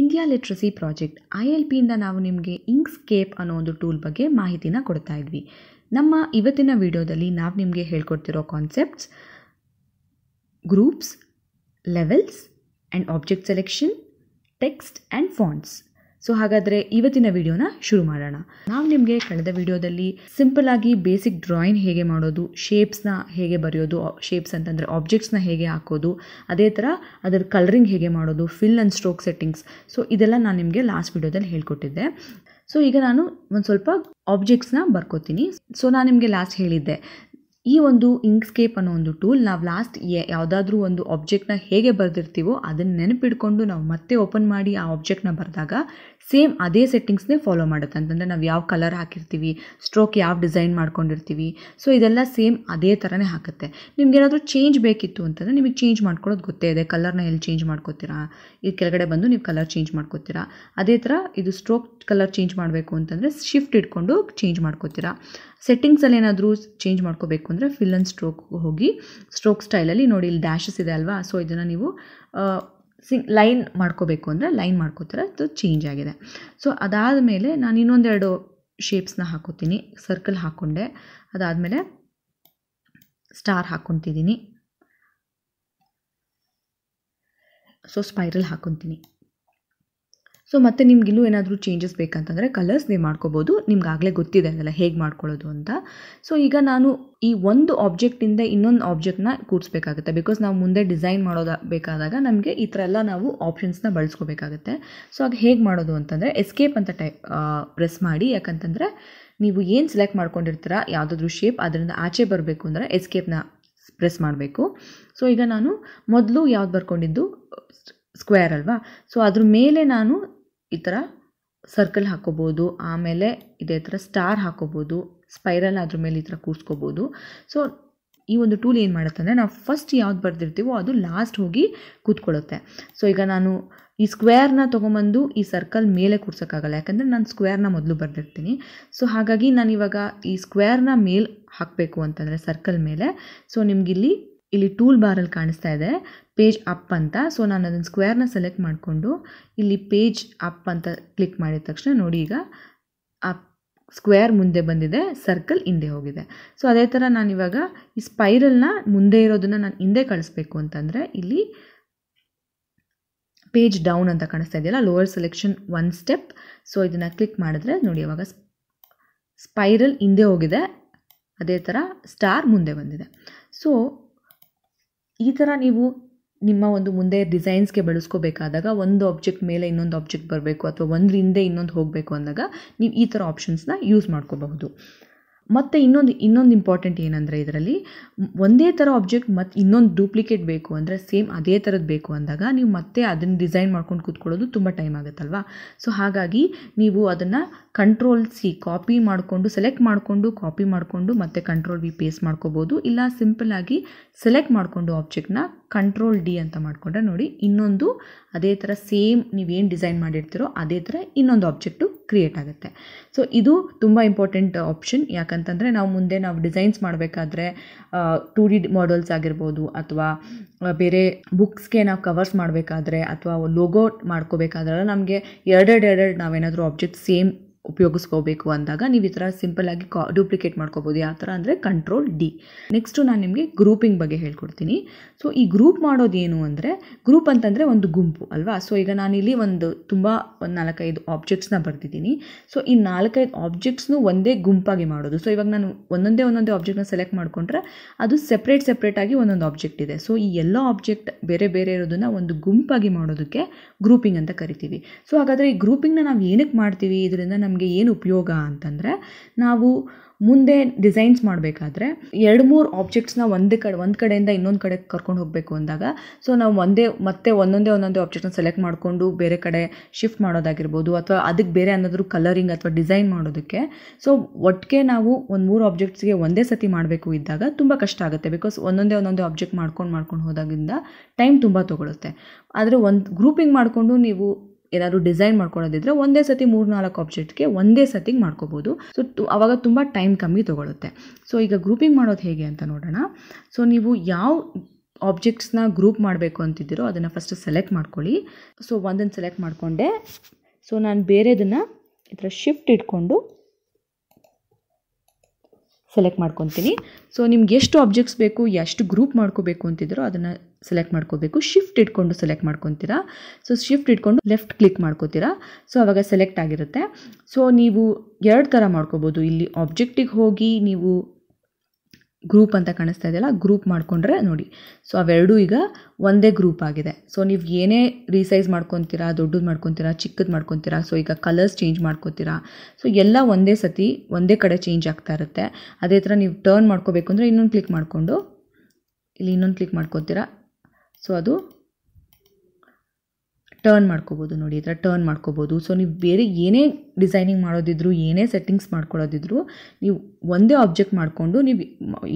India literacy project I L ಪಿಯಿಂದ ನಾವು ನಿಮಗೆ ಇಂಕ್ ಸ್ಕೇಪ್ ಅನ್ನೋ ಒಂದು ಟೂಲ್ ಬಗ್ಗೆ ಮಾಹಿತಿನ ಕೊಡ್ತಾ ಇದ್ವಿ ನಮ್ಮ ಇವತ್ತಿನ ವಿಡಿಯೋದಲ್ಲಿ ನಾವು ನಿಮಗೆ ಹೇಳ್ಕೊಡ್ತಿರೋ concepts groups levels and object selection text and fonts so ಹಾಗಾದರೆ ಇವತ್ತಿನ ವಿಡಿಯೋನ ಶುರು ಮಾಡೋಣ ನಾವು ನಿಮಗೆ ಕಳೆದ ವಿಡಿಯೋದಲ್ಲಿ ಸಿಂಪಲ್ ಆಗಿ ಬೇಸಿಕ್ ಡ್ರಾಯಿಂಗ್ ಹೇಗೆ ಮಾಡೋದು ಶೇಪ್ಸ್ನ ಹೇಗೆ ಬರೆಯೋದು ಶೇಪ್ಸ್ ಅಂತಂದರೆ ಆಬ್ಜೆಕ್ಟ್ಸ್ನ ಹೇಗೆ ಹಾಕೋದು ಅದೇ ಥರ ಅದರ ಕಲರಿಂಗ್ ಹೇಗೆ ಮಾಡೋದು fill and stroke settings so ಇದೆಲ್ಲ ನಾನು ನಿಮಗೆ ಲಾಸ್ಟ್ ವಿಡಿಯೋದಲ್ಲಿ ಹೇಳ್ಕೊಟ್ಟಿದ್ದೆ ಸೊ ಈಗ ನಾನು ಒಂದು ಸ್ವಲ್ಪ ಆಬ್ಜೆಕ್ಟ್ಸ್ನ ಬರ್ಕೋತೀನಿ ಸೊ ನಾನು ನಿಮಗೆ ಲಾಸ್ಟ್ ಹೇಳಿದ್ದೆ ಈ ಒಂದು ಇಂಕ್ಸ್ಕೇಪ್ ಅನ್ನೋ ಒಂದು ಟೂಲ್ ನಾವು ಲಾಸ್ಟ್ ಯಾವುದಾದ್ರೂ ಒಂದು ಆಬ್ಜೆಕ್ಟ್ನ ಹೇಗೆ ಬರೆದಿರ್ತೀವೋ ಅದನ್ನು ನೆನಪಿಡ್ಕೊಂಡು ನಾವು ಮತ್ತೆ ಓಪನ್ ಮಾಡಿ ಆ ಆಬ್ಜೆಕ್ಟ್ನ ಬರೆದಾಗ ಸೇಮ್ ಅದೇ ಸೆಟ್ಟಿಂಗ್ಸ್ನೇ ಫಾಲೋ ಮಾಡುತ್ತೆ ಅಂತಂದರೆ ನಾವು ಯಾವ ಕಲರ್ ಹಾಕಿರ್ತೀವಿ ಸ್ಟ್ರೋಕ್ ಯಾವ ಡಿಸೈನ್ ಮಾಡ್ಕೊಂಡಿರ್ತೀವಿ ಸೊ ಇದೆಲ್ಲ ಸೇಮ್ ಅದೇ ಥರನೇ ಹಾಕುತ್ತೆ ನಿಮ್ಗೆ ಏನಾದರೂ ಚೇಂಜ್ ಬೇಕಿತ್ತು ಅಂತಂದರೆ ನಿಮಗೆ ಚೇಂಜ್ ಮಾಡ್ಕೊಳ್ಳೋದು ಗೊತ್ತೇ ಇದೆ ಕಲರ್ನ ಎಲ್ಲಿ ಚೇಂಜ್ ಮಾಡ್ಕೋತೀರಾ ಇದು ಕೆಳಗಡೆ ಬಂದು ನೀವು ಕಲರ್ ಚೇಂಜ್ ಮಾಡ್ಕೋತೀರಾ ಅದೇ ಥರ ಇದು ಸ್ಟ್ರೋಕ್ ಕಲರ್ ಚೇಂಜ್ ಮಾಡಬೇಕು ಅಂತಂದರೆ ಶಿಫ್ಟ್ ಇಟ್ಕೊಂಡು ಚೇಂಜ್ ಮಾಡ್ಕೋತೀರಾ ಸೆಟ್ಟಿಂಗ್ಸಲ್ಲಿ ಏನಾದರೂ ಚೇಂಜ್ ಮಾಡ್ಕೋಬೇಕು ಅಂದರೆ ಫಿಲ್ ಆ್ಯಂಡ್ ಸ್ಟ್ರೋಕ್ ಹೋಗಿ ಸ್ಟ್ರೋಕ್ ಸ್ಟೈಲಲ್ಲಿ ನೋಡಿ ಇಲ್ಲಿ ಡ್ಯಾಶಸ್ ಇದೆ ಅಲ್ವಾ ಸೊ ಇದನ್ನು ನೀವು ಸಿಂಗ್ ಲೈನ್ ಮಾಡ್ಕೋಬೇಕು ಅಂದರೆ ಲೈನ್ ಮಾಡ್ಕೋತಾರೆ ಅದು ಚೇಂಜ್ ಆಗಿದೆ ಸೊ ಅದಾದ ಮೇಲೆ ನಾನು ಇನ್ನೊಂದೆರಡು ಶೇಪ್ಸ್ನ ಹಾಕೋತೀನಿ ಸರ್ಕಲ್ ಹಾಕ್ಕೊಂಡೆ ಮೇಲೆ ಸ್ಟಾರ್ ಹಾಕ್ಕೊತಿದ್ದೀನಿ ಸೊ ಸ್ಪೈರಲ್ ಹಾಕ್ಕೊತೀನಿ ಸೊ ಮತ್ತು ನಿಮ್ಗೆ ಇನ್ನೂ ಏನಾದರೂ ಚೇಂಜಸ್ ಬೇಕಂತಂದರೆ ಕಲರ್ಸ್ ನೀವು ಮಾಡ್ಕೋಬೋದು ನಿಮ್ಗೆ ಆಗಲೇ ಗೊತ್ತಿದೆ ಅದೆಲ್ಲ ಹೇಗೆ ಮಾಡ್ಕೊಳ್ಳೋದು ಅಂತ ಸೊ ಈಗ ನಾನು ಈ ಒಂದು ಆಬ್ಜೆಕ್ಟಿಂದ ಇನ್ನೊಂದು ಆಬ್ಜೆಕ್ಟ್ನ ಕೂಡಿಸ್ಬೇಕಾಗುತ್ತೆ ಬಿಕಾಸ್ ನಾವು ಮುಂದೆ ಡಿಸೈನ್ ಮಾಡೋದ ಬೇಕಾದಾಗ ನಮಗೆ ಈ ಥರ ಎಲ್ಲ ನಾವು ಆಪ್ಷನ್ಸ್ನ ಬಳಸ್ಕೋಬೇಕಾಗುತ್ತೆ ಸೊ ಆಗ ಹೇಗೆ ಮಾಡೋದು ಅಂತಂದರೆ ಎಸ್ಕೇಪ್ ಅಂತ ಟೈಪ್ ಪ್ರೆಸ್ ಮಾಡಿ ಯಾಕಂತಂದರೆ ನೀವು ಏನು ಸೆಲೆಕ್ಟ್ ಮಾಡ್ಕೊಂಡಿರ್ತೀರ ಯಾವುದಾದ್ರೂ ಶೇಪ್ ಅದರಿಂದ ಆಚೆ ಬರಬೇಕು ಅಂದರೆ ಎಸ್ಕೇಪ್ನ ಪ್ರೆಸ್ ಮಾಡಬೇಕು ಸೊ ಈಗ ನಾನು ಮೊದಲು ಯಾವ್ದು ಬರ್ಕೊಂಡಿದ್ದು ಸ್ಕ್ವೇರ್ ಅಲ್ವಾ ಸೊ ಅದ್ರ ಮೇಲೆ ನಾನು ಈ ಥರ ಸರ್ಕಲ್ ಹಾಕೋಬೋದು ಆಮೇಲೆ ಇದೇ ಥರ ಸ್ಟಾರ್ ಹಾಕೋಬೋದು ಸ್ಪೈರಲ್ ಅದ್ರ ಮೇಲೆ ಈ ಥರ ಕೂರಿಸ್ಕೋಬೋದು ಸೊ ಈ ಒಂದು ಟೂಲ್ ಏನು ಮಾಡುತ್ತೆ ಅಂದರೆ ನಾವು ಫಸ್ಟ್ ಯಾವ್ದು ಬರ್ದಿರ್ತೀವೋ ಅದು ಲಾಸ್ಟ್ ಹೋಗಿ ಕೂತ್ಕೊಳ್ಳುತ್ತೆ ಸೊ ಈಗ ನಾನು ಈ ಸ್ಕ್ವೇರ್ನ ತೊಗೊಂಬಂದು ಈ ಸರ್ಕಲ್ ಮೇಲೆ ಕೂರ್ಸೋಕ್ಕಾಗಲ್ಲ ಯಾಕಂದರೆ ನಾನು ಸ್ಕ್ವೇರ್ನ ಮೊದಲು ಬರೆದಿರ್ತೀನಿ ಸೊ ಹಾಗಾಗಿ ನಾನು ಇವಾಗ ಈ ಸ್ಕ್ವೇರ್ನ ಮೇಲೆ ಹಾಕಬೇಕು ಅಂತಂದರೆ ಸರ್ಕಲ್ ಮೇಲೆ ಸೊ ನಿಮಗಿಲ್ಲಿ ಇಲ್ಲಿ ಟೂಲ್ ಬಾರಲ್ಲಿ ಕಾಣಿಸ್ತಾ ಇದೆ ಪೇಜ್ ಅಪ್ ಅಂತ ಸೊ ನಾನು ಅದನ್ನು ಸ್ಕ್ವೇರ್ನ ಸೆಲೆಕ್ಟ್ ಮಾಡಿಕೊಂಡು ಇಲ್ಲಿ ಪೇಜ್ ಅಪ್ ಅಂತ ಕ್ಲಿಕ್ ಮಾಡಿದ ತಕ್ಷಣ ನೋಡಿ ಈಗ ಆ ಸ್ಕ್ವೇರ್ ಮುಂದೆ ಬಂದಿದೆ ಸರ್ಕಲ್ ಹಿಂದೆ ಹೋಗಿದೆ ಸೊ ಅದೇ ಥರ ನಾನಿವಾಗ ಈ ಸ್ಪೈರಲ್ನ ಮುಂದೆ ಇರೋದನ್ನು ನಾನು ಹಿಂದೆ ಕಳಿಸ್ಬೇಕು ಅಂತಂದರೆ ಇಲ್ಲಿ ಪೇಜ್ ಡೌನ್ ಅಂತ ಕಾಣಿಸ್ತಾ ಇದೆಯಲ್ಲ lower selection one step so ಇದನ್ನು ಕ್ಲಿಕ್ ಮಾಡಿದ್ರೆ ನೋಡಿ ಅವಾಗ ಸ್ಪೈರಲ್ ಹಿಂದೆ ಹೋಗಿದೆ ಅದೇ ಥರ ಸ್ಟಾರ್ ಮುಂದೆ ಬಂದಿದೆ ಸೊ ಈ ಥರ ನೀವು ನಿಮ್ಮ ಒಂದು ಮುಂದೆ ಡಿಸೈನ್ಸ್ಗೆ ಬಳಸ್ಕೋಬೇಕಾದಾಗ ಒಂದು ಆಬ್ಜೆಕ್ಟ್ ಮೇಲೆ ಇನ್ನೊಂದು ಆಬ್ಜೆಕ್ಟ್ ಬರಬೇಕು ಅಥವಾ ಒಂದರಿಂದ ಇನ್ನೊಂದು ಹೋಗಬೇಕು ಅಂದಾಗ ನೀವು ಈ ಥರ ಆಪ್ಷನ್ಸ್ನ ಯೂಸ್ ಮಾಡ್ಕೋಬಹುದು ಮತ್ತು ಇನ್ನೊಂದು ಇನ್ನೊಂದು ಇಂಪಾರ್ಟೆಂಟ್ ಏನಂದರೆ ಇದರಲ್ಲಿ ಒಂದೇ ಥರ ಆಬ್ಜೆಕ್ಟ್ ಮತ್ತು ಇನ್ನೊಂದು ಡೂಪ್ಲಿಕೇಟ್ ಬೇಕು ಅಂದರೆ ಸೇಮ್ ಅದೇ ಥರದ್ದು ಬೇಕು ಅಂದಾಗ ನೀವು ಮತ್ತೆ ಅದನ್ನು ಡಿಸೈನ್ ಮಾಡ್ಕೊಂಡು ಕೂತ್ಕೊಳ್ಳೋದು ತುಂಬ ಟೈಮ್ ಆಗುತ್ತಲ್ವಾ ಸೊ ಹಾಗಾಗಿ ನೀವು ಅದನ್ನು ಕಂಟ್ರೋಲ್ ಸಿ ಕಾಪಿ ಮಾಡಿಕೊಂಡು ಸೆಲೆಕ್ಟ್ ಮಾಡಿಕೊಂಡು ಕಾಪಿ ಮಾಡಿಕೊಂಡು ಮತ್ತೆ ಕಂಟ್ರೋಲ್ ವಿ ಪೇಸ್ ಮಾಡ್ಕೋಬೋದು ಇಲ್ಲ ಸಿಂಪಲ್ಲಾಗಿ ಸೆಲೆಕ್ಟ್ ಮಾಡಿಕೊಂಡು ಆಬ್ಜೆಕ್ಟ್ನ ಕಂಟ್ರೋಲ್ ಡಿ ಅಂತ ಮಾಡಿಕೊಂಡ್ರೆ ನೋಡಿ ಇನ್ನೊಂದು ಅದೇ ಥರ ಸೇಮ್ ನೀವೇನು ಡಿಸೈನ್ ಮಾಡಿರ್ತೀರೋ ಅದೇ ಥರ ಇನ್ನೊಂದು ಆಬ್ಜೆಕ್ಟು ಕ್ರಿಯೇಟ್ ಆಗುತ್ತೆ ಸೊ ಇದು ತುಂಬ ಇಂಪಾರ್ಟೆಂಟ್ ಆಪ್ಷನ್ ಯಾಕಂತಂದರೆ ನಾವು ಮುಂದೆ ನಾವು ಡಿಸೈನ್ಸ್ ಮಾಡಬೇಕಾದ್ರೆ ಟು ಡಿ ಮಾಡಲ್ಸ್ ಆಗಿರ್ಬೋದು ಅಥವಾ ಬೇರೆ ಬುಕ್ಸ್ಗೆ ನಾವು ಕವರ್ಸ್ ಮಾಡಬೇಕಾದ್ರೆ ಅಥವಾ ಲೋಗೋ ಮಾಡ್ಕೋಬೇಕಾದ್ರೆ ನಮಗೆ ಎರಡೆರಡು ಎರಡೆರಡು ನಾವೇನಾದರೂ ಆಬ್ಜೆಕ್ಟ್ ಸೇಮ್ ಉಪಯೋಗಿಸ್ಕೋಬೇಕು ಅಂದಾಗ ನೀವು ಈ ಥರ ಸಿಂಪಲ್ಲಾಗಿ ಕಾ ಡೂಪ್ಲಿಕೇಟ್ ಮಾಡ್ಕೋಬೋದು ಯಾವ ಥರ ಅಂದರೆ ಕಂಟ್ರೋಲ್ ಡಿ ನೆಕ್ಸ್ಟು ನಾನು ನಿಮಗೆ ಗ್ರೂಪಿಂಗ್ ಬಗ್ಗೆ ಹೇಳ್ಕೊಡ್ತೀನಿ ಸೊ ಈ ಗ್ರೂಪ್ ಮಾಡೋದೇನು ಅಂದರೆ ಗ್ರೂಪ್ ಅಂತಂದರೆ ಒಂದು ಗುಂಪು ಅಲ್ವಾ ಸೊ ಈಗ ನಾನಿಲ್ಲಿ ಒಂದು ತುಂಬ ಒಂದು ನಾಲ್ಕೈದು ಆಬ್ಜೆಕ್ಟ್ಸ್ನ ಬರ್ತಿದ್ದೀನಿ ಸೊ ಈ ನಾಲ್ಕೈದು ಆಬ್ಜೆಕ್ಟ್ಸ್ನು ಒಂದೇ ಗುಂಪಾಗಿ ಮಾಡೋದು ಸೊ ಇವಾಗ ನಾನು ಒಂದೊಂದೇ ಒಂದೊಂದೇ ಆಬ್ಜೆಕ್ಟ್ನ ಸೆಲೆಕ್ಟ್ ಮಾಡಿಕೊಂಡ್ರೆ ಅದು ಸೆಪ್ರೇಟ್ ಸೆಪ್ರೇಟಾಗಿ ಒಂದೊಂದು ಆಬ್ಜೆಕ್ಟ್ ಇದೆ ಸೊ ಈ ಎಲ್ಲ ಆಬ್ಜೆಕ್ಟ್ ಬೇರೆ ಬೇರೆ ಇರೋದನ್ನು ಒಂದು ಗುಂಪಾಗಿ ಮಾಡೋದಕ್ಕೆ ಗ್ರೂಪಿಂಗ್ ಅಂತ ಕರಿತೀವಿ ಸೊ ಹಾಗಾದರೆ ಈ ಗ್ರೂಪಿಂಗ್ನ ನಾವು ಏನಕ್ಕೆ ಮಾಡ್ತೀವಿ ಇದರಿಂದ ನಮ್ಮ ನಮಗೆ ಏನು ಉಪಯೋಗ ಅಂತಂದರೆ ನಾವು ಮುಂದೆ ಡಿಸೈನ್ಸ್ ಮಾಡಬೇಕಾದ್ರೆ ಎರಡು ಮೂರು ಆಬ್ಜೆಕ್ಟ್ಸ್ನ ಒಂದೇ ಕಡೆ ಒಂದು ಕಡೆಯಿಂದ ಇನ್ನೊಂದು ಕಡೆ ಕರ್ಕೊಂಡು ಹೋಗಬೇಕು ಅಂದಾಗ ಸೊ ನಾವು ಒಂದೇ ಮತ್ತೆ ಒಂದೊಂದೇ ಒಂದೊಂದೇ ಆಬ್ಜೆಕ್ಟ್ನ ಸೆಲೆಕ್ಟ್ ಮಾಡಿಕೊಂಡು ಬೇರೆ ಕಡೆ ಶಿಫ್ಟ್ ಮಾಡೋದಾಗಿರ್ಬೋದು ಅಥವಾ ಅದಕ್ಕೆ ಬೇರೆ ಏನಾದರೂ ಕಲರಿಂಗ್ ಅಥವಾ ಡಿಸೈನ್ ಮಾಡೋದಕ್ಕೆ ಸೊ ಒಟ್ಟಿಗೆ ನಾವು ಒಂದು ಮೂರು ಆಬ್ಜೆಕ್ಟ್ಸ್ಗೆ ಒಂದೇ ಸತಿ ಮಾಡಬೇಕು ಇದ್ದಾಗ ತುಂಬ ಕಷ್ಟ ಆಗುತ್ತೆ ಬಿಕಾಸ್ ಒಂದೊಂದೇ ಒಂದೊಂದೇ ಆಬ್ಜೆಕ್ಟ್ ಮಾಡ್ಕೊಂಡು ಮಾಡ್ಕೊಂಡು ಹೋದಾಗಿಂದ ಟೈಮ್ ತುಂಬ ತೊಗೊಳುತ್ತೆ ಆದರೆ ಒಂದು ಗ್ರೂಪಿಂಗ್ ಮಾಡಿಕೊಂಡು ನೀವು ಏನಾದರೂ ಡಿಸೈನ್ ಮಾಡ್ಕೊಳ್ಳೋದಿದ್ರೆ ಒಂದೇ ಸತಿ ಮೂರು ನಾಲ್ಕು ಆಬ್ಜೆಕ್ಟ್ಗೆ ಒಂದೇ ಸತಿಗೆ ಮಾಡ್ಕೋಬೋದು ಸೊ ಅವಾಗ ತುಂಬ ಟೈಮ್ ಕಮ್ಮಿ ತೊಗೊಳುತ್ತೆ ಸೊ ಈಗ ಗ್ರೂಪಿಂಗ್ ಮಾಡೋದು ಹೇಗೆ ಅಂತ ನೋಡೋಣ ಸೊ ನೀವು ಯಾವ ಆಬ್ಜೆಕ್ಟ್ಸ್ನ ಗ್ರೂಪ್ ಮಾಡಬೇಕು ಅಂತಿದ್ದೀರೋ ಅದನ್ನು ಫಸ್ಟ್ ಸೆಲೆಕ್ಟ್ ಮಾಡ್ಕೊಳ್ಳಿ ಸೊ ಒಂದನ್ನು ಸೆಲೆಕ್ಟ್ ಮಾಡಿಕೊಂಡೆ ಸೊ ನಾನು ಬೇರೆದನ್ನು ಈ ಥರ ಶಿಫ್ಟ್ ಇಟ್ಕೊಂಡು ಸೆಲೆಕ್ಟ್ ಮಾಡ್ಕೊತೀನಿ ಸೊ ನಿಮ್ಗೆ ಎಷ್ಟು ಆಬ್ಜೆಕ್ಟ್ಸ್ ಬೇಕು ಎಷ್ಟು ಗ್ರೂಪ್ ಮಾಡ್ಕೋಬೇಕು ಅಂತಿದ್ರು ಅದನ್ನು ಸೆಲೆಕ್ಟ್ ಮಾಡ್ಕೋಬೇಕು ಶಿಫ್ಟ್ ಇಟ್ಕೊಂಡು ಸೆಲೆಕ್ಟ್ ಮಾಡ್ಕೊತೀರಾ ಸೊ ಶಿಫ್ಟ್ ಇಟ್ಕೊಂಡು ಲೆಫ್ಟ್ ಕ್ಲಿಕ್ ಮಾಡ್ಕೋತೀರಾ ಸೊ ಆವಾಗ ಸೆಲೆಕ್ಟ್ ಆಗಿರುತ್ತೆ ಸೊ ನೀವು ಎರಡು ಥರ ಮಾಡ್ಕೋಬೋದು ಇಲ್ಲಿ ಆಬ್ಜೆಕ್ಟಿಗೆ ಹೋಗಿ ನೀವು ಗ್ರೂಪ್ ಅಂತ ಕಾಣಿಸ್ತಾ ಇದೆಯಲ್ಲ ಗ್ರೂಪ್ ಮಾಡಿಕೊಂಡ್ರೆ ನೋಡಿ ಸೊ ಅವೆರಡೂ ಈಗ ಒಂದೇ ಗ್ರೂಪ್ ಆಗಿದೆ ಸೊ ನೀವು ಏನೇ ರೀಸೈಸ್ ಮಾಡ್ಕೊತೀರಾ ದೊಡ್ಡದು ಮಾಡ್ಕೊತೀರಾ ಚಿಕ್ಕದು ಮಾಡ್ಕೊತೀರಾ ಸೊ ಈಗ ಕಲರ್ಸ್ ಚೇಂಜ್ ಮಾಡ್ಕೊತೀರಾ ಸೊ ಎಲ್ಲ ಒಂದೇ ಸತಿ ಒಂದೇ ಕಡೆ ಚೇಂಜ್ ಆಗ್ತಾ ಇರುತ್ತೆ ಅದೇ ಥರ ನೀವು ಟರ್ನ್ ಮಾಡ್ಕೋಬೇಕು ಅಂದರೆ ಇನ್ನೊಂದು ಕ್ಲಿಕ್ ಮಾಡಿಕೊಂಡು ಇಲ್ಲಿ ಇನ್ನೊಂದು ಕ್ಲಿಕ್ ಮಾಡ್ಕೊತೀರಾ ಸೊ ಅದು ಟರ್ನ್ ಮಾಡ್ಕೋಬೋದು ನೋಡಿ ಈ ಥರ ಟರ್ನ್ ಮಾಡ್ಕೋಬೋದು ಸೊ ನೀವು ಬೇರೆ ಏನೇ ಡಿಸೈನಿಂಗ್ ಮಾಡೋದಿದ್ರು ಏನೇ ಸೆಟ್ಟಿಂಗ್ಸ್ ಮಾಡ್ಕೊಳ್ಳೋದಿದ್ರು ನೀವು ಒಂದೇ ಆಬ್ಜೆಕ್ಟ್ ಮಾಡಿಕೊಂಡು ನೀವು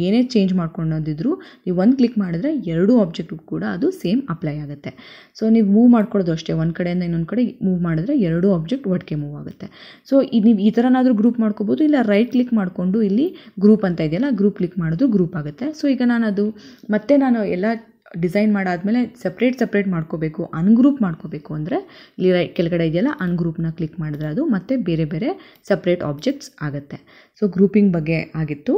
ಏನೇ ಚೇಂಜ್ ಮಾಡ್ಕೊಳೋದಿದ್ರು ನೀವು ಒಂದು ಕ್ಲಿಕ್ ಮಾಡಿದ್ರೆ ಎರಡೂ ಆಬ್ಜೆಕ್ಟ್ ಕೂಡ ಅದು ಸೇಮ್ ಅಪ್ಲೈ ಆಗುತ್ತೆ ಸೊ ನೀವು ಮೂವ್ ಮಾಡ್ಕೊಳ್ಳೋದು ಅಷ್ಟೇ ಒಂದು ಕಡೆಯಿಂದ ಇನ್ನೊಂದು ಕಡೆ ಮೂವ್ ಮಾಡಿದ್ರೆ ಎರಡೂ ಆಬ್ಜೆಕ್ಟ್ ಒಟ್ಟಿಗೆ ಮೂವ್ ಆಗುತ್ತೆ ಸೊ ಇದು ನೀವು ಈ ಥರನಾದರೂ ಗ್ರೂಪ್ ಮಾಡ್ಕೋಬೋದು ಇಲ್ಲ ರೈಟ್ ಕ್ಲಿಕ್ ಮಾಡಿಕೊಂಡು ಇಲ್ಲಿ ಗ್ರೂಪ್ ಅಂತ ಇದೆಯಲ್ಲ ಗ್ರೂಪ್ ಕ್ಲಿಕ್ ಮಾಡಿದ್ರು ಗ್ರೂಪ್ ಆಗುತ್ತೆ ಸೊ ಈಗ ನಾನು ಅದು ಮತ್ತೆ ನಾನು ಎಲ್ಲ ಡಿಸೈನ್ ಮಾಡಾದಮೇಲೆ ಸಪ್ರೇಟ್ ಸಪ್ರೇಟ್ ಮಾಡ್ಕೋಬೇಕು ಅನ್ಗ್ರೂಪ್ ಮಾಡ್ಕೋಬೇಕು ಅಂದರೆ ಇಲ್ಲಿ ಕೆಳಗಡೆ ಇದೆಯಲ್ಲ ಅನ್ಗ್ರೂಪ್ನ ಕ್ಲಿಕ್ ಮಾಡಿದ್ರೆ ಅದು ಮತ್ತೆ ಬೇರೆ ಬೇರೆ ಸಪ್ರೇಟ್ ಆಬ್ಜೆಕ್ಟ್ಸ್ ಆಗುತ್ತೆ ಸೊ ಗ್ರೂಪಿಂಗ್ ಬಗ್ಗೆ ಆಗಿತ್ತು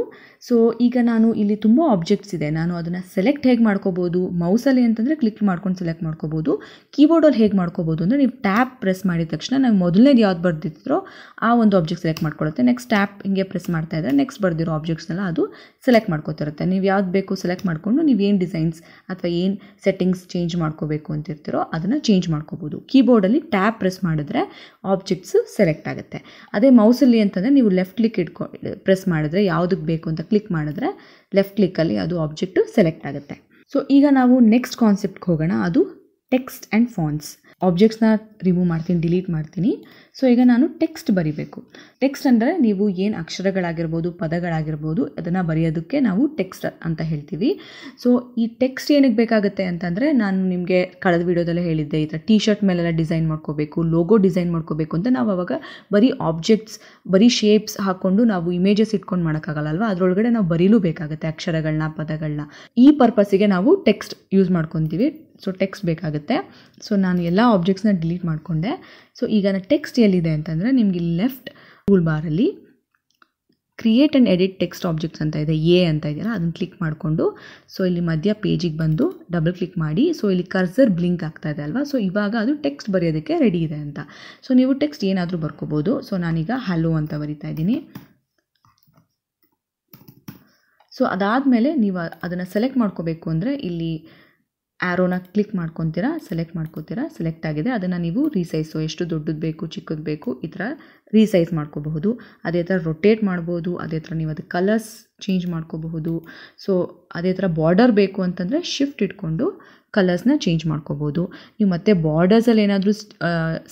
ಸೊ ಈಗ ನಾನು ಇಲ್ಲಿ ತುಂಬ ಆಬ್ಜೆಕ್ಟ್ಸ್ ಇದೆ ನಾನು ಅದನ್ನು ಸೆಲೆಕ್ಟ್ ಹೇಗೆ ಮಾಡ್ಕೋಬೋದು ಮೌಸಲ್ಲಿ ಅಂತಂದರೆ ಕ್ಲಿಕ್ ಮಾಡ್ಕೊಂಡು ಸೆಲೆಕ್ಟ್ ಮಾಡ್ಕೋಬೋದು ಕೀಬೋರ್ಡಲ್ಲಿ ಹೇಗೆ ಮಾಡ್ಕೋಬೋದು ಅಂದರೆ ನೀವು ಟ್ಯಾಪ್ ಪ್ರೆಸ್ ಮಾಡಿದ ತಕ್ಷಣ ನಾವು ಮೊದಲನೇದು ಯಾವ್ದು ಬರ್ದಿದ್ರೋ ಆ ಒಂದು ಆಬ್ಜೆಕ್ಟ್ ಸೆಲೆಕ್ಟ್ ಮಾಡ್ಕೊಳುತ್ತೆ ನೆಕ್ಸ್ಟ್ ಟ್ಯಾಪ್ ಹಿಂಗೆ ಪ್ರೆಸ್ ಮಾಡ್ತಾ ಇದ್ದರೆ ನೆಕ್ಸ್ಟ್ ಬರ್ದಿರೋ ಆಬ್ಜೆಕ್ಟ್ಸ್ನೆಲ್ಲ ಅದು ಸೆಲೆಕ್ಟ್ ಮಾಡ್ಕೋತಿರುತ್ತೆ ನೀವು ಯಾವ್ದು ಬೇಕು ಸೆಲೆಕ್ಟ್ ಮಾಡಿಕೊಂಡು ಏನು ಡಿಸೈನ್ಸ್ ಅಥವಾ ಅಥವಾ ಏನು ಸೆಟ್ಟಿಂಗ್ಸ್ ಚೇಂಜ್ ಮಾಡ್ಕೋಬೇಕು ಅಂತಿರ್ತೀರೋ ಅದನ್ನು ಚೇಂಜ್ ಮಾಡ್ಕೋಬೋದು ಕೀಬೋರ್ಡಲ್ಲಿ ಟ್ಯಾಪ್ ಪ್ರೆಸ್ ಮಾಡಿದ್ರೆ ಆಬ್ಜೆಕ್ಟ್ಸ್ ಸೆಲೆಕ್ಟ್ ಆಗುತ್ತೆ ಅದೇ ಮೌಸಲ್ಲಿ ಅಂತಂದರೆ ನೀವು ಲೆಫ್ಟ್ ಕ್ಲಿಕ್ ಇಟ್ಕೊ ಪ್ರೆಸ್ ಮಾಡಿದ್ರೆ ಯಾವುದಕ್ಕೆ ಬೇಕು ಅಂತ ಕ್ಲಿಕ್ ಮಾಡಿದ್ರೆ ಲೆಫ್ಟ್ ಕ್ಲಿಕ್ಕಲ್ಲಿ ಅದು ಆಬ್ಜೆಕ್ಟು ಸೆಲೆಕ್ಟ್ ಆಗುತ್ತೆ ಸೊ ಈಗ ನಾವು ನೆಕ್ಸ್ಟ್ ಕಾನ್ಸೆಪ್ಟ್ಗೆ ಹೋಗೋಣ ಅದು ಟೆಕ್ಸ್ಟ್ ಆ್ಯಂಡ್ ಫಾನ್ಸ್ ಆಬ್ಜೆಕ್ಟ್ಸ್ನ ರಿಮೂವ್ ಮಾಡ್ತೀನಿ ಡಿಲೀಟ್ ಮಾಡ್ತೀನಿ ಸೊ ಈಗ ನಾನು ಟೆಕ್ಸ್ಟ್ ಬರಿಬೇಕು ಟೆಕ್ಸ್ಟ್ ಅಂದರೆ ನೀವು ಏನು ಅಕ್ಷರಗಳಾಗಿರ್ಬೋದು ಪದಗಳಾಗಿರ್ಬೋದು ಅದನ್ನು ಬರೆಯೋದಕ್ಕೆ ನಾವು ಟೆಕ್ಸ್ಟ್ ಅಂತ ಹೇಳ್ತೀವಿ ಸೊ ಈ ಟೆಕ್ಸ್ಟ್ ಏನಕ್ಕೆ ಬೇಕಾಗುತ್ತೆ ಅಂತಂದರೆ ನಾನು ನಿಮಗೆ ಕಳೆದ ವಿಡಿಯೋದಲ್ಲೇ ಹೇಳಿದ್ದೆ ಈ ಥರ ಟಿ ಶರ್ಟ್ ಮೇಲೆಲ್ಲ ಡಿಸೈನ್ ಮಾಡ್ಕೋಬೇಕು ಲೋಗೋ ಡಿಸೈನ್ ಮಾಡ್ಕೋಬೇಕು ಅಂತ ನಾವು ಅವಾಗ ಬರೀ ಆಬ್ಜೆಕ್ಟ್ಸ್ ಬರೀ ಶೇಪ್ಸ್ ಹಾಕ್ಕೊಂಡು ನಾವು ಇಮೇಜಸ್ ಇಟ್ಕೊಂಡು ಮಾಡೋಕ್ಕಾಗಲ್ಲ ಅದರೊಳಗಡೆ ನಾವು ಬರೀಲೂ ಬೇಕಾಗುತ್ತೆ ಅಕ್ಷರಗಳನ್ನ ಪದಗಳನ್ನ ಈ ಪರ್ಪಸ್ಸಿಗೆ ನಾವು ಟೆಕ್ಸ್ಟ್ ಯೂಸ್ ಮಾಡ್ಕೊತೀವಿ ಸೊ ಟೆಕ್ಸ್ಟ್ ಬೇಕಾಗುತ್ತೆ ಸೊ ನಾನು ಎಲ್ಲ ಆಬ್ಜೆಕ್ಟ್ಸ್ನ ಡಿಲೀಟ್ ಮಾಡಿಕೊಂಡೆ ಸೊ ಈಗ ನಾನು ಟೆಕ್ಸ್ಟ್ ಎಲ್ಲಿದೆ ಅಂತಂದರೆ ನಿಮಗೆ ಲೆಫ್ಟ್ ಟೂಲ್ ಬಾರಲ್ಲಿ create and edit text objects ಅಂತ ಇದೆ ಎ ಅಂತ ಇದೆಯಲ್ಲ ಅದನ್ನು ಕ್ಲಿಕ್ ಮಾಡಿಕೊಂಡು ಸೊ ಇಲ್ಲಿ ಮಧ್ಯ ಪೇಜಿಗೆ ಬಂದು ಡಬಲ್ ಕ್ಲಿಕ್ ಮಾಡಿ ಸೊ ಇಲ್ಲಿ ಕರ್ಸರ್ ಬ್ಲಿಂಕ್ ಆಗ್ತಾ ಇದೆ ಅಲ್ವಾ ಸೊ ಇವಾಗ ಅದು ಟೆಕ್ಸ್ಟ್ ಬರೆಯೋದಕ್ಕೆ ರೆಡಿ ಇದೆ ಅಂತ ಸೊ ನೀವು ಟೆಕ್ಸ್ಟ್ ಏನಾದರೂ ಬರ್ಕೋಬೋದು ಸೊ ನಾನೀಗ ಹಲೋ ಅಂತ ಬರಿತಾ ಇದ್ದೀನಿ ಸೊ ಅದಾದಮೇಲೆ ನೀವು ಅದನ್ನು ಸೆಲೆಕ್ಟ್ ಮಾಡ್ಕೋಬೇಕು ಅಂದರೆ ಇಲ್ಲಿ ಆ್ಯರೋನ ಕ್ಲಿಕ್ ಮಾಡ್ಕೊತೀರಾ ಸೆಲೆಕ್ಟ್ ಮಾಡ್ಕೋತೀರಾ ಸೆಲೆಕ್ಟ್ ಆಗಿದೆ ಅದನ್ನು ನೀವು ರೀಸೈಸು ಎಷ್ಟು ದೊಡ್ಡದು ಬೇಕು ಚಿಕ್ಕದು ಬೇಕು ಈ ಥರ ರೀಸೈಸ್ ಮಾಡ್ಕೋಬಹುದು ಅದೇ ಥರ ರೊಟೇಟ್ ಮಾಡ್ಬೋದು ಅದೇ ಥರ ನೀವು ಅದು ಕಲರ್ಸ್ ಚೇಂಜ್ ಮಾಡ್ಕೋಬಹುದು ಸೊ ಅದೇ ಥರ ಬಾರ್ಡರ್ ಬೇಕು ಅಂತಂದರೆ ಶಿಫ್ಟ್ ಇಟ್ಕೊಂಡು ಕಲರ್ಸ್ನ ಚೇಂಜ್ ಮಾಡ್ಕೋಬೋದು ನೀವು ಮತ್ತೆ ಬಾರ್ಡರ್ಸಲ್ಲಿ ಏನಾದರೂ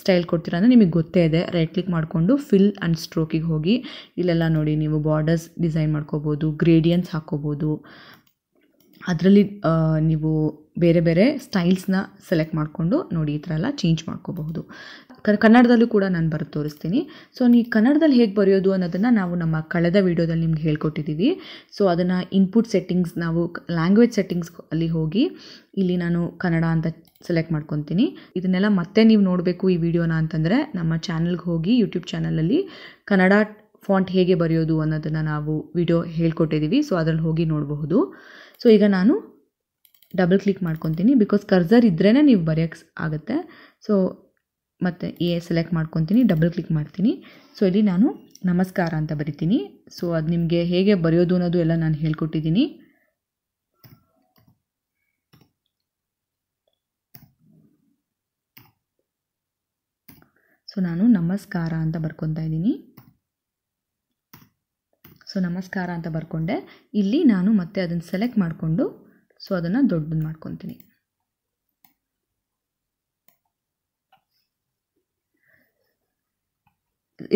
ಸ್ಟೈಲ್ ಕೊಡ್ತೀರ ಅಂದರೆ ನಿಮಗೆ ಗೊತ್ತೇ ಇದೆ ರೈಟ್ ಕ್ಲಿಕ್ ಮಾಡಿಕೊಂಡು ಫಿಲ್ ಆ್ಯಂಡ್ ಸ್ಟ್ರೋಕಿಗೆ ಹೋಗಿ ಇಲ್ಲೆಲ್ಲ ನೋಡಿ ನೀವು ಬಾರ್ಡರ್ಸ್ ಡಿಸೈನ್ ಮಾಡ್ಕೋಬೋದು ಗ್ರೇಡಿಯನ್ಸ್ ಹಾಕ್ಕೋಬೋದು ಅದರಲ್ಲಿ ನೀವು ಬೇರೆ ಬೇರೆ ಸ್ಟೈಲ್ಸ್ನ ಸೆಲೆಕ್ಟ್ ಮಾಡಿಕೊಂಡು ನೋಡಿ ಈ ಥರ ಎಲ್ಲ ಚೇಂಜ್ ಮಾಡ್ಕೋಬಹುದು ಕನ್ನಡದಲ್ಲೂ ಕೂಡ ನಾನು ಬರೆದು ತೋರಿಸ್ತೀನಿ ಸೊ ನೀವು ಕನ್ನಡದಲ್ಲಿ ಹೇಗೆ ಬರೆಯೋದು ಅನ್ನೋದನ್ನು ನಾವು ನಮ್ಮ ಕಳೆದ ವೀಡಿಯೋದಲ್ಲಿ ನಿಮ್ಗೆ ಹೇಳ್ಕೊಟ್ಟಿದ್ದೀವಿ ಸೊ ಅದನ್ನು ಇನ್ಪುಟ್ ಸೆಟ್ಟಿಂಗ್ಸ್ ನಾವು ಲ್ಯಾಂಗ್ವೇಜ್ ಸೆಟ್ಟಿಂಗ್ಸ್ ಅಲ್ಲಿ ಹೋಗಿ ಇಲ್ಲಿ ನಾನು ಕನ್ನಡ ಅಂತ ಸೆಲೆಕ್ಟ್ ಮಾಡ್ಕೊತೀನಿ ಇದನ್ನೆಲ್ಲ ಮತ್ತೆ ನೀವು ನೋಡಬೇಕು ಈ ವಿಡಿಯೋನ ಅಂತಂದರೆ ನಮ್ಮ ಚಾನಲ್ಗೆ ಹೋಗಿ ಯೂಟ್ಯೂಬ್ ಚಾನಲಲ್ಲಿ ಕನ್ನಡ ಫಾಂಟ್ ಹೇಗೆ ಬರೆಯೋದು ಅನ್ನೋದನ್ನು ನಾವು ವಿಡಿಯೋ ಹೇಳ್ಕೊಟ್ಟಿದ್ದೀವಿ ಸೊ ಅದರಲ್ಲಿ ಹೋಗಿ ನೋಡಬಹುದು ಸೊ ಈಗ ನಾನು ಡಬಲ್ ಕ್ಲಿಕ್ ಮಾಡ್ಕೊತೀನಿ ಬಿಕಾಸ್ ಕರ್ಸರ್ ಇದ್ರೇ ನೀವು ಬರೆಯೋಕ್ಕೆ ಆಗುತ್ತೆ ಸೊ ಮತ್ತು ಎ ಸೆಲೆಕ್ಟ್ ಮಾಡ್ಕೊತೀನಿ ಡಬಲ್ ಕ್ಲಿಕ್ ಮಾಡ್ತೀನಿ ಸೊ ಇಲ್ಲಿ ನಾನು ನಮಸ್ಕಾರ ಅಂತ ಬರಿತೀನಿ ಸೊ ಅದು ನಿಮಗೆ ಹೇಗೆ ಬರೆಯೋದು ಅನ್ನೋದು ಎಲ್ಲ ನಾನು ಹೇಳ್ಕೊಟ್ಟಿದ್ದೀನಿ ಸೊ ನಾನು ನಮಸ್ಕಾರ ಅಂತ ಬರ್ಕೊತಾ ಇದ್ದೀನಿ ಸೊ ನಮಸ್ಕಾರ ಅಂತ ಬರ್ಕೊಂಡೆ ಇಲ್ಲಿ ನಾನು ಮತ್ತೆ ಅದನ್ನು ಸೆಲೆಕ್ಟ್ ಮಾಡಿಕೊಂಡು ಸೊ ಅದನ್ನು ದೊಡ್ಡದು ಮಾಡ್ಕೊತೀನಿ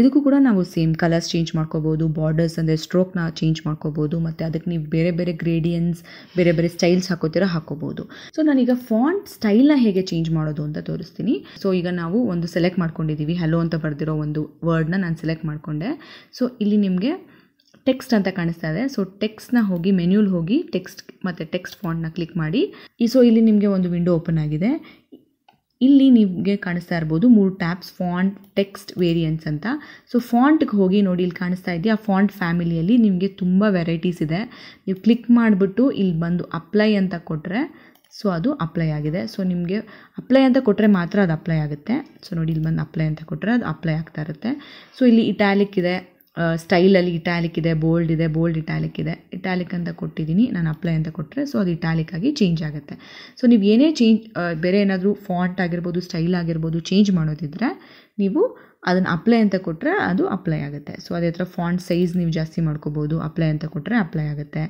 ಇದಕ್ಕೂ ಕೂಡ ನಾವು ಸೇಮ್ ಕಲರ್ಸ್ ಚೇಂಜ್ ಮಾಡ್ಕೋಬೋದು ಬಾರ್ಡರ್ಸ್ ಅಂದರೆ ಸ್ಟ್ರೋಕ್ನ ಚೇಂಜ್ ಮಾಡ್ಕೋಬೋದು ಮತ್ತು ಅದಕ್ಕೆ ನೀವು ಬೇರೆ ಬೇರೆ ಗ್ರೇಡಿಯನ್ಸ್ ಬೇರೆ ಬೇರೆ ಸ್ಟೈಲ್ಸ್ ಹಾಕೋತೀರ ಹಾಕೋಬೋದು ಸೊ ನಾನೀಗ ಫಾಂಟ್ ಸ್ಟೈಲ್ನ ಹೇಗೆ ಚೇಂಜ್ ಮಾಡೋದು ಅಂತ ತೋರಿಸ್ತೀನಿ ಸೊ ಈಗ ನಾವು ಒಂದು ಸೆಲೆಕ್ಟ್ ಮಾಡ್ಕೊಂಡಿದ್ದೀವಿ ಹಲೋ ಅಂತ ಬರೆದಿರೋ ಒಂದು ವರ್ಡ್ನ ನಾನು ಸೆಲೆಕ್ಟ್ ಮಾಡಿಕೊಂಡೆ ಸೊ ಇಲ್ಲಿ ನಿಮಗೆ ಟೆಕ್ಸ್ಟ್ ಅಂತ ಕಾಣಿಸ್ತಾ ಇದೆ ಸೊ ಟೆಕ್ಸ್ಟ್ನ ಹೋಗಿ ಮೆನ್ಯೂಲ್ ಹೋಗಿ ಟೆಕ್ಸ್ಟ್ ಮತ್ತು ಟೆಕ್ಸ್ಟ್ ಫಾಂಟ್ನ ಕ್ಲಿಕ್ ಮಾಡಿ ಈ ಸೊ ಇಲ್ಲಿ ನಿಮಗೆ ಒಂದು ವಿಂಡೋ ಓಪನ್ ಆಗಿದೆ ಇಲ್ಲಿ ನಿಮಗೆ ಕಾಣಿಸ್ತಾ ಇರ್ಬೋದು ಮೂರು ಟ್ಯಾಪ್ಸ್ ಫಾಂಟ್ ಟೆಕ್ಸ್ಟ್ ವೇರಿಯನ್ಸ್ ಅಂತ ಸೊ ಫಾಂಟ್ಗೆ ಹೋಗಿ ನೋಡಿ ಇಲ್ಲಿ ಕಾಣಿಸ್ತಾ ಇದೆಯಾ ಫಾಂಟ್ ಫ್ಯಾಮಿಲಿಯಲ್ಲಿ ನಿಮಗೆ ತುಂಬ ವೆರೈಟೀಸ್ ಇದೆ ನೀವು ಕ್ಲಿಕ್ ಮಾಡಿಬಿಟ್ಟು ಇಲ್ಲಿ ಬಂದು ಅಪ್ಲೈ ಅಂತ ಕೊಟ್ಟರೆ ಸೊ ಅದು ಅಪ್ಲೈ ಆಗಿದೆ ಸೊ ನಿಮಗೆ ಅಪ್ಲೈ ಅಂತ ಕೊಟ್ಟರೆ ಮಾತ್ರ ಅದು ಅಪ್ಲೈ ಆಗುತ್ತೆ ಸೊ ನೋಡಿ ಇಲ್ಲಿ ಬಂದು ಅಪ್ಲೈ ಅಂತ ಕೊಟ್ಟರೆ ಅದು ಅಪ್ಲೈ ಆಗ್ತಾ ಇರುತ್ತೆ ಸೊ ಇಲ್ಲಿ ಇಟ್ಯಾಲಿಕ್ ಇದೆ ಸ್ಟೈಲಲ್ಲಿ ಇಟ್ಯಾಲಿಕ್ ಇದೆ ಬೋಲ್ಡ್ ಇದೆ ಬೋಲ್ಡ್ ಇಟ್ಯಾಲಿಕ್ ಇದೆ ಇಟ್ಯಾಲಿಕ್ ಅಂತ ಕೊಟ್ಟಿದ್ದೀನಿ ನಾನು ಅಪ್ಲೈ ಅಂತ ಕೊಟ್ಟರೆ ಸೊ ಅದು ಇಟ್ಯಾಲಿಕ್ ಆಗಿ ಚೇಂಜ್ ಆಗುತ್ತೆ ಸೊ ನೀವು ಏನೇ ಚೇಂಜ್ ಬೇರೆ ಏನಾದರೂ ಫಾಂಟ್ ಆಗಿರ್ಬೋದು ಸ್ಟೈಲ್ ಆಗಿರ್ಬೋದು ಚೇಂಜ್ ಮಾಡೋದಿದ್ದರೆ ನೀವು ಅದನ್ನು ಅಪ್ಲೈ ಅಂತ ಕೊಟ್ಟರೆ ಅದು ಅಪ್ಲೈ ಆಗುತ್ತೆ ಸೊ ಅದೇ ಥರ ಫಾಂಟ್ ಸೈಜ್ ನೀವು ಜಾಸ್ತಿ ಮಾಡ್ಕೋಬೋದು ಅಪ್ಲೈ ಅಂತ ಕೊಟ್ಟರೆ ಅಪ್ಲೈ ಆಗುತ್ತೆ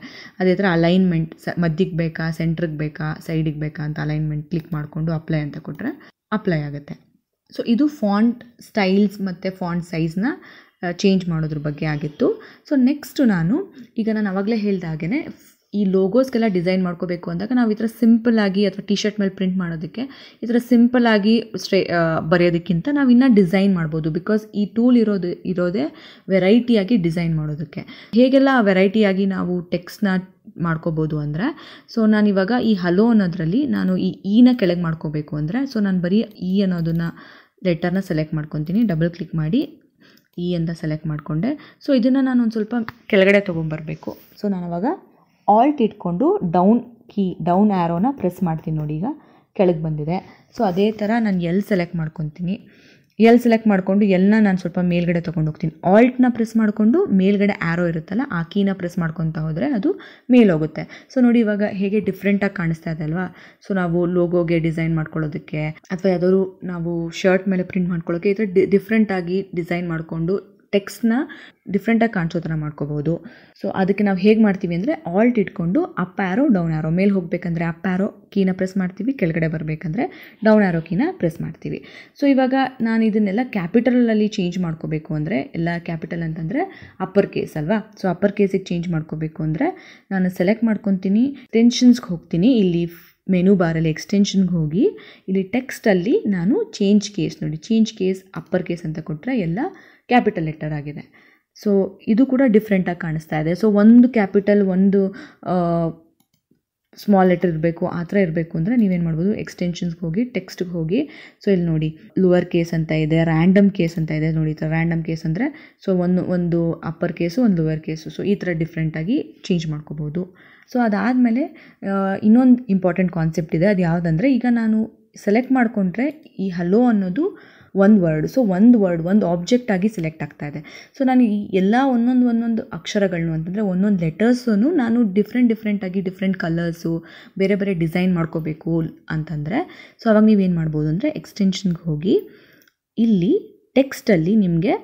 ಅದೇ ಥರ ಅಲೈನ್ಮೆಂಟ್ ಸ ಮಧ್ಯಕ್ಕೆ ಬೇಕಾ ಸೆಂಟ್ರಿಗೆ ಬೇಕಾ ಸೈಡಿಗೆ ಬೇಕಾ ಅಂತ ಅಲೈನ್ಮೆಂಟ್ ಕ್ಲಿಕ್ ಮಾಡಿಕೊಂಡು ಅಪ್ಲೈ ಅಂತ ಕೊಟ್ಟರೆ ಅಪ್ಲೈ ಆಗುತ್ತೆ ಸೊ ಇದು ಫಾಂಟ್ ಸ್ಟೈಲ್ಸ್ ಮತ್ತು ಫಾಂಟ್ ಸೈಜ್ನ ಚೇಂಜ್ ಮಾಡೋದ್ರ ಬಗ್ಗೆ ಆಗಿತ್ತು ಸೊ ನೆಕ್ಸ್ಟು ನಾನು ಈಗ ನಾನು ಅವಾಗಲೇ ಹೇಳಿದಾಗೆ ಈ ಲೋಗೋಸ್ಗೆಲ್ಲ ಡಿಸೈನ್ ಮಾಡ್ಕೋಬೇಕು ಅಂದಾಗ ನಾವು ಈ ಥರ ಸಿಂಪಲ್ಲಾಗಿ ಅಥವಾ ಟಿ ಶರ್ಟ್ ಮೇಲೆ ಪ್ರಿಂಟ್ ಮಾಡೋದಕ್ಕೆ ಈ ಥರ ಆಗಿ ಸ್ಟ್ರೇ ಬರೆಯೋದಕ್ಕಿಂತ ನಾವು ಇನ್ನೂ ಡಿಸೈನ್ ಮಾಡ್ಬೋದು ಬಿಕಾಸ್ ಈ ಟೂಲ್ ಇರೋದು ಇರೋದೇ ವೆರೈಟಿಯಾಗಿ ಡಿಸೈನ್ ಮಾಡೋದಕ್ಕೆ ಹೇಗೆಲ್ಲ ವೆರೈಟಿಯಾಗಿ ನಾವು ಟೆಕ್ಸ್ಟ್ನ ಮಾಡ್ಕೋಬೋದು ಅಂದರೆ ಸೊ ನಾನಿವಾಗ ಈ ಹಲೋ ಅನ್ನೋದ್ರಲ್ಲಿ ನಾನು ಈ ಈನ e ಕೆಳಗೆ ಮಾಡ್ಕೋಬೇಕು ಅಂದರೆ ಸೊ ನಾನು ಬರೀ ಈ e ಅನ್ನೋದನ್ನು ಲೆಟರ್ನ ಸೆಲೆಕ್ಟ್ ಮಾಡ್ಕೊತೀನಿ ಡಬಲ್ ಕ್ಲಿಕ್ ಮಾಡಿ ಈ ಅಂತ ಸೆಲೆಕ್ಟ್ ಮಾಡಿಕೊಂಡೆ ಸೊ ಇದನ್ನು ನಾನು ಒಂದು ಸ್ವಲ್ಪ ಕೆಳಗಡೆ ತೊಗೊಂಬರಬೇಕು ಸೊ ನಾನು ಅವಾಗ ಆಲ್ಟ್ ಇಟ್ಕೊಂಡು ಡೌನ್ ಕೀ ಡೌನ್ ಆ್ಯರೋನ ಪ್ರೆಸ್ ಮಾಡ್ತೀನಿ ನೋಡಿ ಈಗ ಕೆಳಗೆ ಬಂದಿದೆ ಸೊ ಅದೇ ಥರ ನಾನು ಎಲ್ಲಿ ಸೆಲೆಕ್ಟ್ ಮಾಡ್ಕೊತೀನಿ ಎಲ್ ಸೆಲೆಕ್ಟ್ ಮಾಡಿಕೊಂಡು ಎಲ್ಲ ನಾನು ಸ್ವಲ್ಪ ಮೇಲ್ಗಡೆ ಹೋಗ್ತೀನಿ ಆಲ್ಟ್ನ ಪ್ರೆಸ್ ಮಾಡಿಕೊಂಡು ಮೇಲ್ಗಡೆ ಆ್ಯರೋ ಇರುತ್ತಲ್ಲ ಆ ಕೀನ ಪ್ರೆಸ್ ಮಾಡ್ಕೊತಾ ಹೋದರೆ ಅದು ಮೇಲೋಗುತ್ತೆ ಸೊ ನೋಡಿ ಇವಾಗ ಹೇಗೆ ಡಿಫ್ರೆಂಟಾಗಿ ಕಾಣಿಸ್ತಾ ಇದೆ ಅಲ್ವಾ ಸೊ ನಾವು ಲೋಗೋಗೆ ಡಿಸೈನ್ ಮಾಡ್ಕೊಳ್ಳೋದಕ್ಕೆ ಅಥವಾ ಯಾವುದಾದ್ರು ನಾವು ಶರ್ಟ್ ಮೇಲೆ ಪ್ರಿಂಟ್ ಮಾಡ್ಕೊಳ್ಳೋಕ್ಕೆ ಈ ಥರ ಡಿಫ್ರೆಂಟಾಗಿ ಡಿಸೈನ್ ಮಾಡಿಕೊಂಡು ಟೆಕ್ಸ್ಟ್ನ ಡಿಫ್ರೆಂಟಾಗಿ ಕಾಣಿಸೋ ಥರ ಮಾಡ್ಕೋಬೋದು ಸೊ ಅದಕ್ಕೆ ನಾವು ಹೇಗೆ ಮಾಡ್ತೀವಿ ಅಂದರೆ ಆಲ್ಟ್ ಇಟ್ಕೊಂಡು ಅಪ್ ಆ್ಯರೋ ಡೌನ್ ಆ್ಯರೋ ಮೇಲೆ ಹೋಗಬೇಕಂದ್ರೆ ಅಪ್ ಆ್ಯರೋ ಕೀನ ಪ್ರೆಸ್ ಮಾಡ್ತೀವಿ ಕೆಳಗಡೆ ಬರಬೇಕಂದ್ರೆ ಡೌನ್ ಆ್ಯರೋ ಕೀನ ಪ್ರೆಸ್ ಮಾಡ್ತೀವಿ ಸೊ ಇವಾಗ ನಾನು ಇದನ್ನೆಲ್ಲ ಕ್ಯಾಪಿಟಲಲ್ಲಿ ಚೇಂಜ್ ಮಾಡ್ಕೋಬೇಕು ಅಂದರೆ ಎಲ್ಲ ಕ್ಯಾಪಿಟಲ್ ಅಂತಂದರೆ ಅಪ್ಪರ್ ಕೇಸ್ ಅಲ್ವಾ ಸೊ ಅಪ್ಪರ್ ಕೇಸಿಗೆ ಚೇಂಜ್ ಮಾಡ್ಕೋಬೇಕು ಅಂದರೆ ನಾನು ಸೆಲೆಕ್ಟ್ ಮಾಡ್ಕೊತೀನಿ ಟೆನ್ಷನ್ಸ್ಗೆ ಹೋಗ್ತೀನಿ ಇಲ್ಲಿ ಮೆನು ಬಾರಲ್ಲಿ ಎಕ್ಸ್ಟೆನ್ಷನ್ಗೆ ಹೋಗಿ ಇಲ್ಲಿ ಟೆಕ್ಸ್ಟಲ್ಲಿ ನಾನು ಚೇಂಜ್ ಕೇಸ್ ನೋಡಿ ಚೇಂಜ್ ಕೇಸ್ ಅಪ್ಪರ್ ಕೇಸ್ ಅಂತ ಕೊಟ್ಟರೆ ಎಲ್ಲ ಕ್ಯಾಪಿಟಲ್ ಲೆಟರ್ ಆಗಿದೆ ಸೊ ಇದು ಕೂಡ ಡಿಫ್ರೆಂಟಾಗಿ ಕಾಣಿಸ್ತಾ ಇದೆ ಸೊ ಒಂದು ಕ್ಯಾಪಿಟಲ್ ಒಂದು ಸ್ಮಾಲ್ ಲೆಟರ್ ಇರಬೇಕು ಆ ಥರ ಇರಬೇಕು ಅಂದರೆ ನೀವೇನು ಮಾಡ್ಬೋದು ಎಕ್ಸ್ಟೆನ್ಷನ್ಸ್ಗೆ ಹೋಗಿ ಟೆಕ್ಸ್ಟ್ಗೆ ಹೋಗಿ ಸೊ ಇಲ್ಲಿ ನೋಡಿ ಲೋವರ್ ಕೇಸ್ ಅಂತ ಇದೆ ರ್ಯಾಂಡಮ್ ಕೇಸ್ ಅಂತ ಇದೆ ನೋಡಿ ಈ ಥರ ರ್ಯಾಂಡಮ್ ಕೇಸ್ ಅಂದರೆ ಸೊ ಒಂದು ಒಂದು ಅಪ್ಪರ್ ಕೇಸು ಒಂದು ಲೋವರ್ ಕೇಸು ಸೊ ಈ ಥರ ಡಿಫ್ರೆಂಟಾಗಿ ಚೇಂಜ್ ಮಾಡ್ಕೋಬೋದು ಸೊ ಅದಾದಮೇಲೆ ಇನ್ನೊಂದು ಇಂಪಾರ್ಟೆಂಟ್ ಕಾನ್ಸೆಪ್ಟ್ ಇದೆ ಅದು ಯಾವುದಂದರೆ ಈಗ ನಾನು ಸೆಲೆಕ್ಟ್ ಮಾಡಿಕೊಂಡ್ರೆ ಈ ಹಲೋ ಅನ್ನೋದು ಒಂದು ವರ್ಡ್ ಸೊ ಒಂದು ವರ್ಡ್ ಒಂದು ಆಬ್ಜೆಕ್ಟ್ ಆಗಿ ಸೆಲೆಕ್ಟ್ ಆಗ್ತಾ ಇದೆ ಸೊ ನಾನು ಈ ಎಲ್ಲ ಒಂದೊಂದು ಒಂದೊಂದು ಅಕ್ಷರಗಳನ್ನು ಅಂತಂದರೆ ಒಂದೊಂದು ಲೆಟರ್ಸೂ ನಾನು ಡಿಫ್ರೆಂಟ್ ಡಿಫ್ರೆಂಟಾಗಿ ಡಿಫ್ರೆಂಟ್ ಕಲರ್ಸು ಬೇರೆ ಬೇರೆ ಡಿಸೈನ್ ಮಾಡ್ಕೋಬೇಕು ಅಂತಂದರೆ ಸೊ ಅವಾಗ ನೀವೇನು ಮಾಡ್ಬೋದು ಅಂದರೆ ಎಕ್ಸ್ಟೆನ್ಷನ್ಗೆ ಹೋಗಿ ಇಲ್ಲಿ ಟೆಕ್ಸ್ಟಲ್ಲಿ ನಿಮಗೆ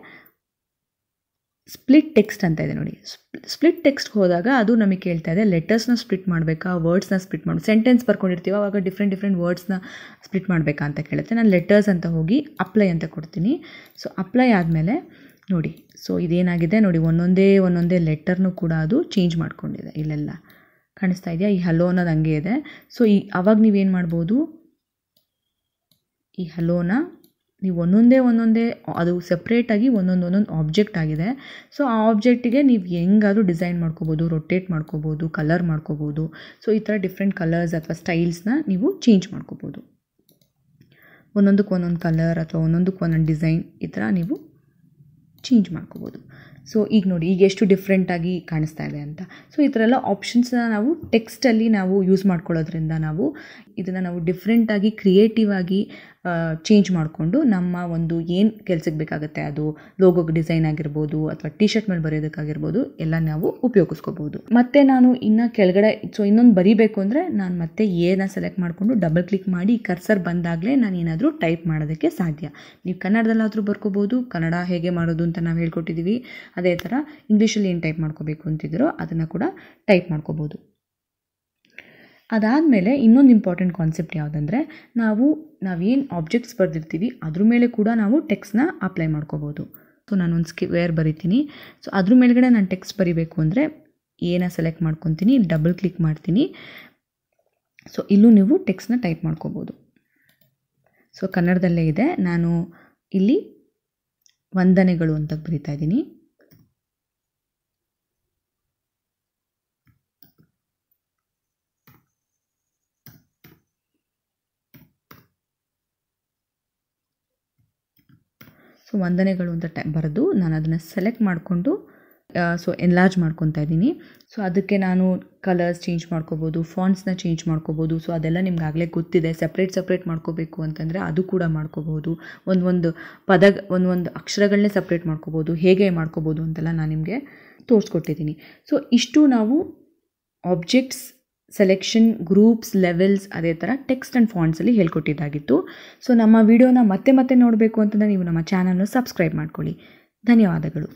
ಸ್ಪ್ಲಿಟ್ ಟೆಕ್ಸ್ಟ್ ಅಂತ ಇದೆ ನೋಡಿ ಸ್ಪ್ಲಿಟ್ ಟೆಕ್ಸ್ಟ್ಗೆ ಹೋದಾಗ ಅದು ನಮಗೆ ಕೇಳ್ತಾ ಇದೆ ಲೆಟರ್ಸ್ನ ಸ್ಪ್ಲಿಟ್ ಮಾಡಬೇಕಾ ವರ್ಡ್ಸ್ನ ಸ್ಪ್ಲಿಟ್ ಮಾಡಿ ಸೆಂಟೆನ್ಸ್ ಬರ್ಕೊಂಡಿರ್ತೀವಿ ಆವಾಗ ಡಿಫ್ರೆಂಟ್ ಡಿಫ್ರೆಂಟ್ ವರ್ಡ್ಸ್ನ ಸ್ಪ್ಲಿಟ್ ಮಾಡಬೇಕಾ ಅಂತ ಕೇಳುತ್ತೆ ನಾನು ಲೆಟರ್ಸ್ ಅಂತ ಹೋಗಿ ಅಪ್ಲೈ ಅಂತ ಕೊಡ್ತೀನಿ ಸೊ ಅಪ್ಲೈ ಆದಮೇಲೆ ನೋಡಿ ಸೊ ಇದೇನಾಗಿದೆ ನೋಡಿ ಒಂದೊಂದೇ ಒಂದೊಂದೇ ಲೆಟರ್ನು ಕೂಡ ಅದು ಚೇಂಜ್ ಮಾಡ್ಕೊಂಡಿದೆ ಇಲ್ಲೆಲ್ಲ ಕಾಣಿಸ್ತಾ ಇದೆಯಾ ಈ ಹಲೋ ಅನ್ನೋದು ಹಂಗೆ ಇದೆ ಸೊ ಈ ಅವಾಗ ನೀವೇನು ಮಾಡ್ಬೋದು ಈ ಹಲೋನ ನೀವು ಒಂದೊಂದೇ ಒಂದೊಂದೇ ಅದು ಸಪ್ರೇಟಾಗಿ ಒಂದೊಂದು ಒಂದೊಂದು ಆಬ್ಜೆಕ್ಟ್ ಆಗಿದೆ ಸೊ ಆ ಆಬ್ಜೆಕ್ಟಿಗೆ ನೀವು ಹೆಂಗಾದರೂ ಡಿಸೈನ್ ಮಾಡ್ಕೋಬೋದು ರೊಟೇಟ್ ಮಾಡ್ಕೋಬೋದು ಕಲರ್ ಮಾಡ್ಕೋಬೋದು ಸೊ ಈ ಥರ ಡಿಫ್ರೆಂಟ್ ಕಲರ್ಸ್ ಅಥವಾ ಸ್ಟೈಲ್ಸ್ನ ನೀವು ಚೇಂಜ್ ಮಾಡ್ಕೋಬೋದು ಒಂದೊಂದಕ್ಕೆ ಒಂದೊಂದು ಕಲರ್ ಅಥವಾ ಒಂದೊಂದಕ್ಕೆ ಒಂದೊಂದು ಡಿಸೈನ್ ಈ ಥರ ನೀವು ಚೇಂಜ್ ಮಾಡ್ಕೋಬೋದು ಸೊ ಈಗ ನೋಡಿ ಈಗ ಎಷ್ಟು ಡಿಫ್ರೆಂಟಾಗಿ ಕಾಣಿಸ್ತಾ ಇದೆ ಅಂತ ಸೊ ಈ ಥರ ಎಲ್ಲ ಆಪ್ಷನ್ಸ್ನ ನಾವು ಟೆಕ್ಸ್ಟಲ್ಲಿ ನಾವು ಯೂಸ್ ಮಾಡ್ಕೊಳ್ಳೋದ್ರಿಂದ ನಾವು ಇದನ್ನು ನಾವು ಡಿಫ್ರೆಂಟಾಗಿ ಕ್ರಿಯೇಟಿವ್ ಆಗಿ ಚೇಂಜ್ ಮಾಡಿಕೊಂಡು ನಮ್ಮ ಒಂದು ಏನು ಕೆಲ್ಸಕ್ಕೆ ಬೇಕಾಗುತ್ತೆ ಅದು ಲೋಗೋಗೆ ಡಿಸೈನ್ ಆಗಿರ್ಬೋದು ಅಥವಾ ಟಿ ಶರ್ಟ್ ಮೇಲೆ ಬರೆಯೋದಕ್ಕಾಗಿರ್ಬೋದು ಎಲ್ಲ ನಾವು ಉಪಯೋಗಿಸ್ಕೋಬೋದು ಮತ್ತು ನಾನು ಇನ್ನು ಕೆಳಗಡೆ ಸೊ ಇನ್ನೊಂದು ಬರಿಬೇಕು ಅಂದರೆ ನಾನು ಮತ್ತೆ ಏನ ಸೆಲೆಕ್ಟ್ ಮಾಡಿಕೊಂಡು ಡಬಲ್ ಕ್ಲಿಕ್ ಮಾಡಿ ಕರ್ಸರ್ ಬಂದಾಗಲೇ ನಾನು ಏನಾದರೂ ಟೈಪ್ ಮಾಡೋದಕ್ಕೆ ಸಾಧ್ಯ ನೀವು ಕನ್ನಡದಲ್ಲಾದರೂ ಬರ್ಕೋಬೋದು ಕನ್ನಡ ಹೇಗೆ ಮಾಡೋದು ಅಂತ ನಾವು ಹೇಳ್ಕೊಟ್ಟಿದ್ದೀವಿ ಅದೇ ಥರ ಇಂಗ್ಲೀಷಲ್ಲಿ ಏನು ಟೈಪ್ ಮಾಡ್ಕೋಬೇಕು ಅಂತಿದ್ರೋ ಅದನ್ನು ಕೂಡ ಟೈಪ್ ಮಾಡ್ಕೋಬೋದು ಅದಾದಮೇಲೆ ಇನ್ನೊಂದು ಇಂಪಾರ್ಟೆಂಟ್ ಕಾನ್ಸೆಪ್ಟ್ ಯಾವುದಂದ್ರೆ ನಾವು ನಾವೇನು ಆಬ್ಜೆಕ್ಟ್ಸ್ ಬರೆದಿರ್ತೀವಿ ಅದ್ರ ಮೇಲೆ ಕೂಡ ನಾವು ಟೆಕ್ಸ್ಟ್ನ ಅಪ್ಲೈ ಮಾಡ್ಕೋಬೋದು ಸೊ ನಾನೊಂದು ವೇರ್ ಬರಿತೀನಿ ಸೊ ಅದ್ರ ಮೇಲ್ಗಡೆ ನಾನು ಟೆಕ್ಸ್ಟ್ ಬರಿಬೇಕು ಅಂದರೆ ಏನ ಸೆಲೆಕ್ಟ್ ಮಾಡ್ಕೊತೀನಿ ಡಬಲ್ ಕ್ಲಿಕ್ ಮಾಡ್ತೀನಿ ಸೊ ಇಲ್ಲೂ ನೀವು ಟೆಕ್ಸ್ಟ್ನ ಟೈಪ್ ಮಾಡ್ಕೋಬೋದು ಸೊ ಕನ್ನಡದಲ್ಲೇ ಇದೆ ನಾನು ಇಲ್ಲಿ ವಂದನೆಗಳು ಅಂತ ಬರಿತಾ ಇದ್ದೀನಿ ಸೊ ವಂದನೆಗಳು ಅಂತ ಟೈ ಬರೆದು ನಾನು ಅದನ್ನು ಸೆಲೆಕ್ಟ್ ಮಾಡಿಕೊಂಡು ಸೊ ಎನ್ಲಾರ್ಜ್ ಮಾಡ್ಕೊತಾ ಇದ್ದೀನಿ ಸೊ ಅದಕ್ಕೆ ನಾನು ಕಲರ್ಸ್ ಚೇಂಜ್ ಮಾಡ್ಕೋಬೋದು ಫಾಂಟ್ಸ್ನ ಚೇಂಜ್ ಮಾಡ್ಕೋಬೋದು ಸೊ ಅದೆಲ್ಲ ನಿಮ್ಗೆ ಆಗಲೇ ಗೊತ್ತಿದೆ ಸಪ್ರೇಟ್ ಸಪ್ರೇಟ್ ಮಾಡ್ಕೋಬೇಕು ಅಂತಂದರೆ ಅದು ಕೂಡ ಮಾಡ್ಕೋಬೋದು ಒಂದು ಒಂದು ಪದ ಒಂದೊಂದು ಅಕ್ಷರಗಳನ್ನೇ ಸಪ್ರೇಟ್ ಮಾಡ್ಕೋಬೋದು ಹೇಗೆ ಮಾಡ್ಕೋಬೋದು ಅಂತೆಲ್ಲ ನಾನು ನಿಮಗೆ ತೋರಿಸ್ಕೊಟ್ಟಿದ್ದೀನಿ ಸೊ ಇಷ್ಟು ನಾವು ಆಬ್ಜೆಕ್ಟ್ಸ್ ಸೆಲೆಕ್ಷನ್ ಗ್ರೂಪ್ಸ್ ಲೆವೆಲ್ಸ್ ಅದೇ ಥರ ಟೆಕ್ಸ್ಟ್ ಆ್ಯಂಡ್ ಫಾಂಟ್ಸಲ್ಲಿ ಹೇಳ್ಕೊಟ್ಟಿದ್ದಾಗಿತ್ತು ಸೊ ನಮ್ಮ ವಿಡಿಯೋನ ಮತ್ತೆ ಮತ್ತೆ ನೋಡಬೇಕು ಅಂತಂದರೆ ನೀವು ನಮ್ಮ ಚಾನಲ್ನ ಸಬ್ಸ್ಕ್ರೈಬ್ ಮಾಡ್ಕೊಳ್ಳಿ ಧನ್ಯವಾದಗಳು